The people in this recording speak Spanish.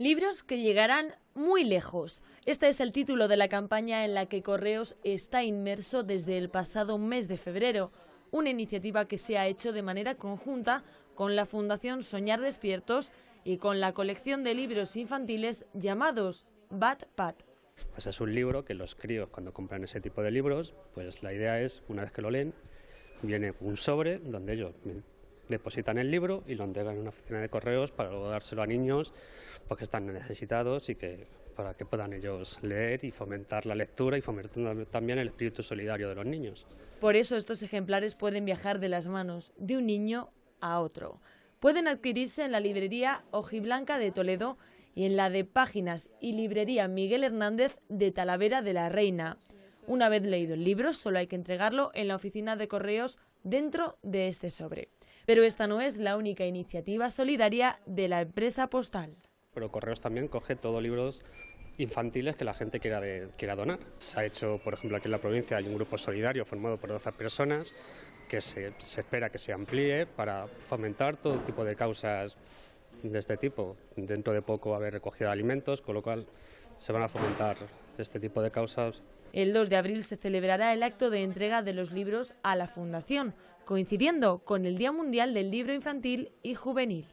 Libros que llegarán muy lejos. Este es el título de la campaña en la que Correos está inmerso desde el pasado mes de febrero, una iniciativa que se ha hecho de manera conjunta con la Fundación Soñar Despiertos y con la colección de libros infantiles llamados Bat Pat. Pues es un libro que los críos cuando compran ese tipo de libros, pues la idea es, una vez que lo leen, viene un sobre donde ellos depositan el libro y lo entregan en una oficina de correos para luego dárselo a niños porque están necesitados y que para que puedan ellos leer y fomentar la lectura y fomentar también el espíritu solidario de los niños. Por eso estos ejemplares pueden viajar de las manos de un niño a otro. Pueden adquirirse en la librería Ojiblanca de Toledo y en la de Páginas y Librería Miguel Hernández de Talavera de la Reina. Una vez leído el libro, solo hay que entregarlo en la oficina de correos dentro de este sobre. Pero esta no es la única iniciativa solidaria de la empresa postal. Pero Correos también coge todos libros infantiles que la gente quiera, donar. Se ha hecho, por ejemplo, aquí en la provincia hay un grupo solidario formado por 12 personas que se espera que se amplíe para fomentar todo tipo de causas de este tipo. Dentro de poco va a haber recogido alimentos, con lo cual se van a fomentar este tipo de causas. El 2 de abril se celebrará el acto de entrega de los libros a la Fundación, coincidiendo con el Día Mundial del Libro Infantil y Juvenil.